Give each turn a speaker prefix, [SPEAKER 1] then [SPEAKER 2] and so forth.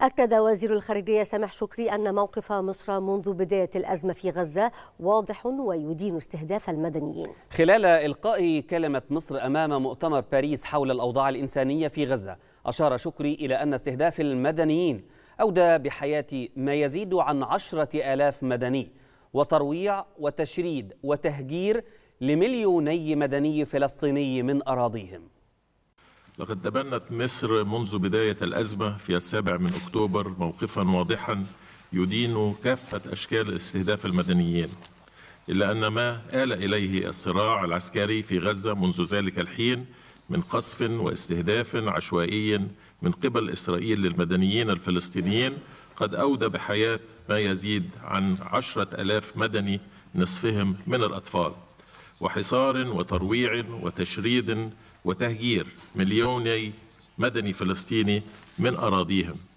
[SPEAKER 1] أكد وزير الخارجية سامح شكري أن موقف مصر منذ بداية الأزمة في غزة واضح ويدين استهداف المدنيين
[SPEAKER 2] خلال إلقاء كلمة مصر أمام مؤتمر باريس حول الأوضاع الإنسانية في غزة أشار شكري إلى أن استهداف المدنيين أودى بحياة ما يزيد عن عشرة آلاف مدني وترويع وتشريد وتهجير لمليوني مدني فلسطيني من أراضيهم
[SPEAKER 3] لقد تبنت مصر منذ بداية الأزمة في السابع من أكتوبر موقفا واضحا يدين كافة أشكال استهداف المدنيين إلا أن ما آل إليه الصراع العسكري في غزة منذ ذلك الحين من قصف واستهداف عشوائي من قبل إسرائيل للمدنيين الفلسطينيين قد أودى بحياة ما يزيد عن عشرة ألاف مدني نصفهم من الأطفال وحصار وترويع وتشريد وتهجير مليوني مدني فلسطيني من أراضيهم